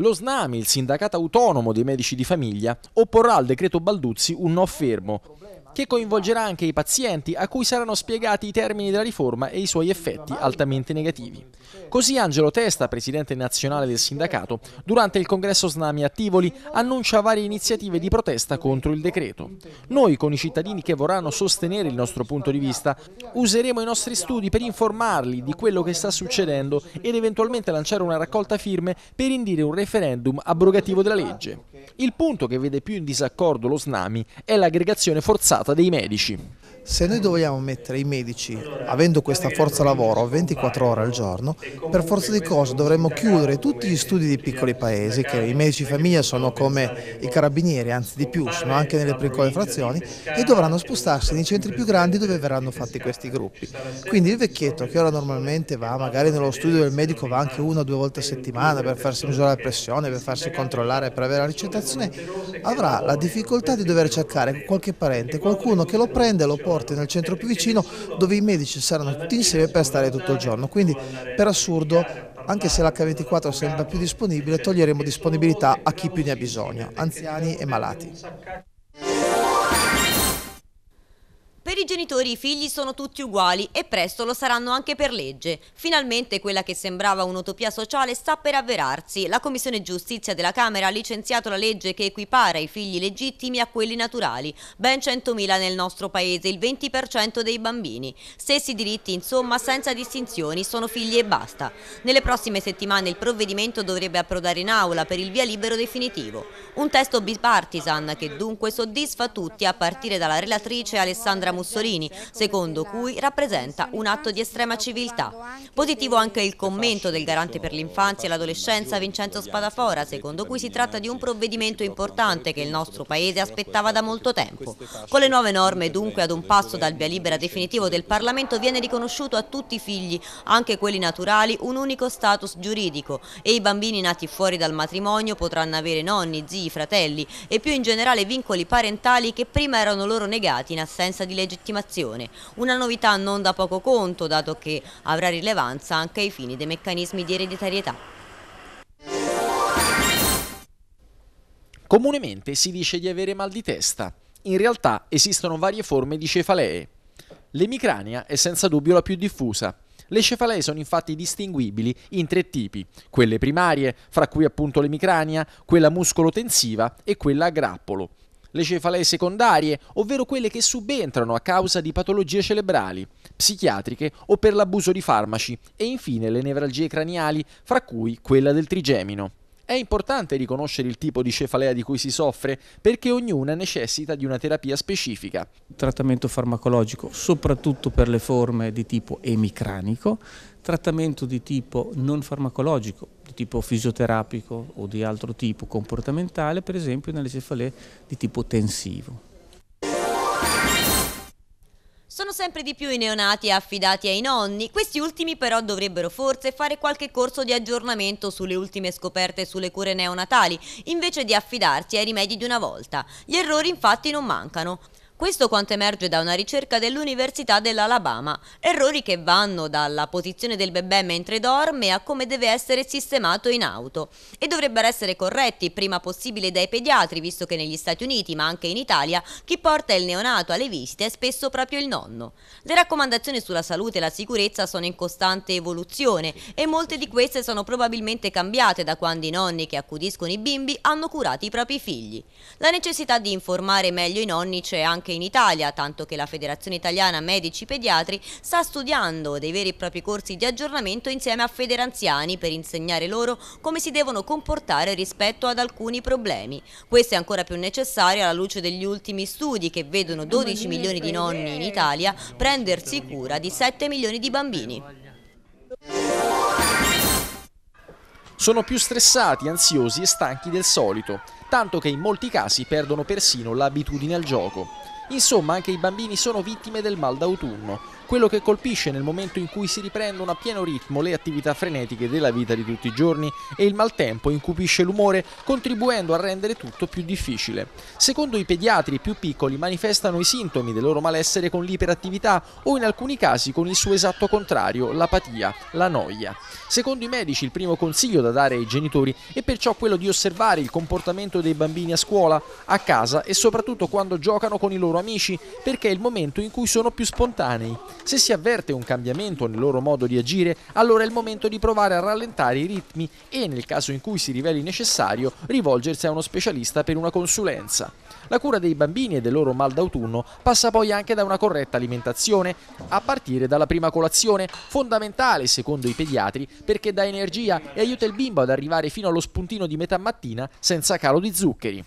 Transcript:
Lo SNAMI, il sindacato autonomo dei medici di famiglia, opporrà al decreto Balduzzi un no fermo che coinvolgerà anche i pazienti a cui saranno spiegati i termini della riforma e i suoi effetti altamente negativi. Così Angelo Testa, presidente nazionale del sindacato, durante il congresso Snami a Tivoli annuncia varie iniziative di protesta contro il decreto. Noi, con i cittadini che vorranno sostenere il nostro punto di vista, useremo i nostri studi per informarli di quello che sta succedendo ed eventualmente lanciare una raccolta firme per indire un referendum abrogativo della legge. Il punto che vede più in disaccordo lo SNAMI è l'aggregazione forzata dei medici. Se noi dobbiamo mettere i medici, avendo questa forza lavoro 24 ore al giorno, per forza di cose dovremmo chiudere tutti gli studi di piccoli paesi, che i medici famiglia sono come i carabinieri, anzi di più, sono anche nelle piccole frazioni, e dovranno spostarsi nei centri più grandi dove verranno fatti questi gruppi. Quindi il vecchietto che ora normalmente va magari nello studio del medico, va anche una o due volte a settimana per farsi misurare la pressione, per farsi controllare, per avere la ricetta abitazione avrà la difficoltà di dover cercare qualche parente, qualcuno che lo prenda e lo porti nel centro più vicino dove i medici saranno tutti insieme per stare tutto il giorno. Quindi per assurdo anche se l'H24 sembra più disponibile, toglieremo disponibilità a chi più ne ha bisogno, anziani e malati i genitori i figli sono tutti uguali e presto lo saranno anche per legge. Finalmente quella che sembrava un'utopia sociale sta per avverarsi. La Commissione Giustizia della Camera ha licenziato la legge che equipara i figli legittimi a quelli naturali. Ben 100.000 nel nostro paese, il 20% dei bambini. Stessi diritti, insomma, senza distinzioni, sono figli e basta. Nelle prossime settimane il provvedimento dovrebbe approdare in aula per il via libero definitivo. Un testo bipartisan che dunque soddisfa tutti a partire dalla relatrice Alessandra Mussolini Mussolini, secondo cui rappresenta un atto di estrema civiltà. Positivo anche il commento del garante per l'infanzia e l'adolescenza Vincenzo Spadafora, secondo cui si tratta di un provvedimento importante che il nostro Paese aspettava da molto tempo. Con le nuove norme, dunque, ad un passo dal via libera definitivo del Parlamento viene riconosciuto a tutti i figli, anche quelli naturali, un unico status giuridico e i bambini nati fuori dal matrimonio potranno avere nonni, zii, fratelli e più in generale vincoli parentali che prima erano loro negati in assenza di leggi legittimazione, una novità non da poco conto dato che avrà rilevanza anche ai fini dei meccanismi di ereditarietà. Comunemente si dice di avere mal di testa. In realtà esistono varie forme di cefalee. L'emicrania è senza dubbio la più diffusa. Le cefalee sono infatti distinguibili in tre tipi, quelle primarie, fra cui appunto l'emicrania, quella muscolo-tensiva e quella a grappolo le cefalee secondarie, ovvero quelle che subentrano a causa di patologie cerebrali, psichiatriche o per l'abuso di farmaci, e infine le nevralgie craniali, fra cui quella del trigemino. È importante riconoscere il tipo di cefalea di cui si soffre perché ognuna necessita di una terapia specifica. Trattamento farmacologico soprattutto per le forme di tipo emicranico, trattamento di tipo non farmacologico, di tipo fisioterapico o di altro tipo comportamentale, per esempio nelle cefalee di tipo tensivo. Sono sempre di più i neonati affidati ai nonni, questi ultimi però dovrebbero forse fare qualche corso di aggiornamento sulle ultime scoperte sulle cure neonatali, invece di affidarsi ai rimedi di una volta. Gli errori infatti non mancano. Questo quanto emerge da una ricerca dell'Università dell'Alabama, errori che vanno dalla posizione del bebè mentre dorme a come deve essere sistemato in auto e dovrebbero essere corretti prima possibile dai pediatri, visto che negli Stati Uniti, ma anche in Italia, chi porta il neonato alle visite è spesso proprio il nonno. Le raccomandazioni sulla salute e la sicurezza sono in costante evoluzione e molte di queste sono probabilmente cambiate da quando i nonni che accudiscono i bimbi hanno curato i propri figli. La necessità di informare meglio i nonni c'è anche anche in Italia, tanto che la Federazione Italiana Medici Pediatri sta studiando dei veri e propri corsi di aggiornamento insieme a Federanziani per insegnare loro come si devono comportare rispetto ad alcuni problemi. Questo è ancora più necessario alla luce degli ultimi studi che vedono 12 milioni di nonni in Italia prendersi cura di 7 milioni di bambini. Sono più stressati, ansiosi e stanchi del solito, tanto che in molti casi perdono persino l'abitudine al gioco. Insomma, anche i bambini sono vittime del mal d'autunno, quello che colpisce nel momento in cui si riprendono a pieno ritmo le attività frenetiche della vita di tutti i giorni e il maltempo incupisce l'umore, contribuendo a rendere tutto più difficile. Secondo i pediatri, i più piccoli manifestano i sintomi del loro malessere con l'iperattività o in alcuni casi con il suo esatto contrario, l'apatia, la noia. Secondo i medici, il primo consiglio da dare ai genitori è perciò quello di osservare il comportamento dei bambini a scuola, a casa e soprattutto quando giocano con i loro sono amici perché è il momento in cui sono più spontanei. Se si avverte un cambiamento nel loro modo di agire, allora è il momento di provare a rallentare i ritmi e, nel caso in cui si riveli necessario, rivolgersi a uno specialista per una consulenza. La cura dei bambini e del loro mal d'autunno passa poi anche da una corretta alimentazione, a partire dalla prima colazione, fondamentale secondo i pediatri perché dà energia e aiuta il bimbo ad arrivare fino allo spuntino di metà mattina senza calo di zuccheri.